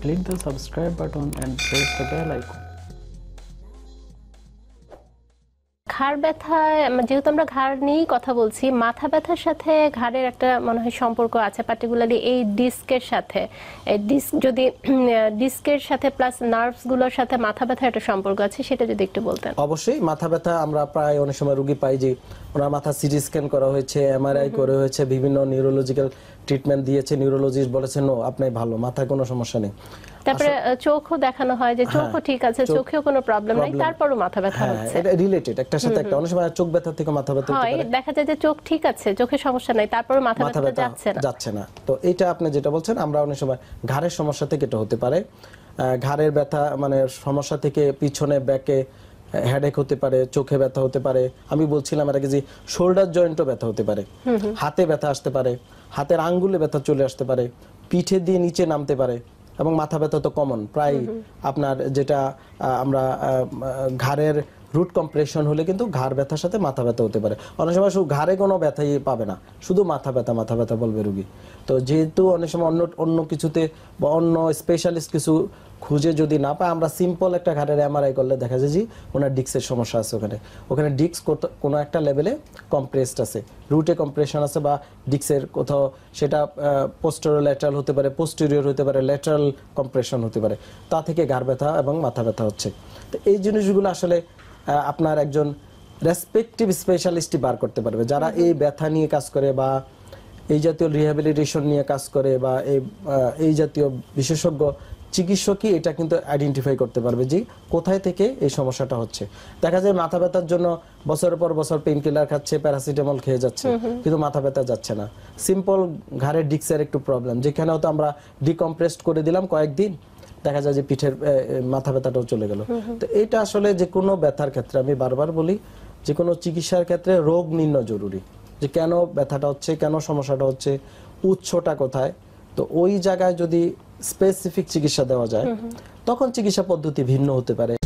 click the subscribe button and press the bell icon ঘাড় ব্যথা মানে যেহেতু আমরা ঘাড় নিয়েই কথা বলছি মাথা ব্যথার সাথে ঘাড়ের একটা মনে হয় সম্পর্ক আছে পার্টিকুলারলি এই ডিস্কের সাথে এই ডিস্ক যদি ডিস্কের সাথে প্লাস নার্ভসগুলোর সাথে মাথা ব্যথার একটা সম্পর্ক আছে সেটা যদি একটু বলতেন অবশ্যই মাথা ব্যথা আমরা প্রায় অনেক সময় রুগী পাই যে ওনার মাথা সিটি স্ক্যান করা হয়েছে এমআরআই করে হয়েছে বিভিন্ন নিউরোলজিক্যাল ট্রিটমেন্ট দিয়েছে নিউরোলজিস্ট বলেছেন নো আপনি ভালো মাথায় কোনো সমস্যা নেই তারপরে চোখও দেখানো হয় যে হ্যাঁ, চোখও ঠিক আছে চোখেও কোনো প্রবলেম নাই তারপরও মাথা ব্যথা হ্যাঁ, হচ্ছে এটা রিলেটেড একটা সাথে একটা অনেক সময় চোখ ব্যথা থেকে মাথা ব্যথা হয় দেখা যায় যে চোখ ঠিক আছে চোখের সমস্যা নাই তারপরে মাথা ব্যথা যাচ্ছে না যাচ্ছে না তো এটা আপনি যেটা বলছেন আমরা অনেক সময় ঘাড়ের সমস্যা থেকে এটা হতে পারে ঘাড়ের ব্যথা মানে সমস্যা থেকে পিছনে ব্যাকে হেডেক হতে পারে চোখে ব্যথা হতে পারে আমি বলছিলাম আর যে শোল্ডার জয়েন্টও ব্যথা হতে পারে হাতে ব্যথা আসতে পারে হাতের আঙ্গুলে ব্যথা চলে আসতে পারে পিঠে দিয়ে নিচে নামতে পারে এবং মাথা ব্যথা তো কমন প্রায় আপনার যেটা আমরা ঘাড়ের রুট কম্প্রেশন হলে কিন্তু ঘাড় ব্যথার সাথে মাথা ব্যথা হতে পারে অনেক সময় শুধু ঘাড়ে কোনো ব্যথাই পাবে না শুধু মাথা ব্যথা মাথা ব্যথা বলবে রুগী তো যেহেতু অনেক সময় অন্য অন্য কিছুতে বা অন্য স্পেশালিস্ট কিছু খুঁজে যদি না পায় আমরা সিম্পল একটা ঘাটের এমআরআই করলে দেখা যায় যে ওনার ডিক্সের সমস্যা আছে ওখানে ওখানে ডিক্স কোনো একটা লেভেলে কম্প্রেসড আছে রুটে কম্প্রেশন আছে বা ডিক্সের কোথাও সেটা পোস্টেরিয়র ল্যাটারাল হতে পারে পোস্টেরিয়র হতে পারে ল্যাটারাল কম্প্রেশন হতে পারে তা থেকে ঘাড় ব্যথা এবং মাথা ব্যথা হচ্ছে তো এই জিনিসগুলো আসলে আপনার একজন রেসপেক্টিভ স্পেশালিস্টই বার করতে পারবে যারা এই ব্যথা নিয়ে কাজ করে বা এই জাতীয় রিহ্যাবিলিটেশন নিয়ে কাজ করে বা এই এই জাতীয় বিশেষজ্ঞ চিকিৎসকই এটা কিন্তু আইডেন্টিফাই করতে পারবে যে কোথায় থেকে এই সমস্যাটা হচ্ছে দেখা যায় মাথা ব্যথার জন্য বছর পর বছর পেইন কিলার খাচ্ছে প্যারাসিটামল খেয়ে যাচ্ছে কিন্তু মাথা ব্যথা যাচ্ছে না সিম্পল ঘাড়ের ডিক্সের একটু প্রবলেম যেখানে হয়তো আমরা ডিকম্প্রেসড করে দিলাম কয়েকদিন দেখা যায় যে পিঠের মাথা ব্যথাটাও চলে গেল তো এটা আসলে যে কোনো ব্যথার ক্ষেত্রে আমি বারবার বলি যে কোনো চিকিৎসার ক্ষেত্রে রোগ নির্ণয় জরুরি যে কেন ব্যথাটা হচ্ছে কেন সমস্যাটা হচ্ছে উৎসটা কোথায় তো ওই জায়গায় যদি স্পেসিফিক চিকিৎসা দেওয়া যায় তখন চিকিৎসা পদ্ধতি ভিন্ন হতে পারে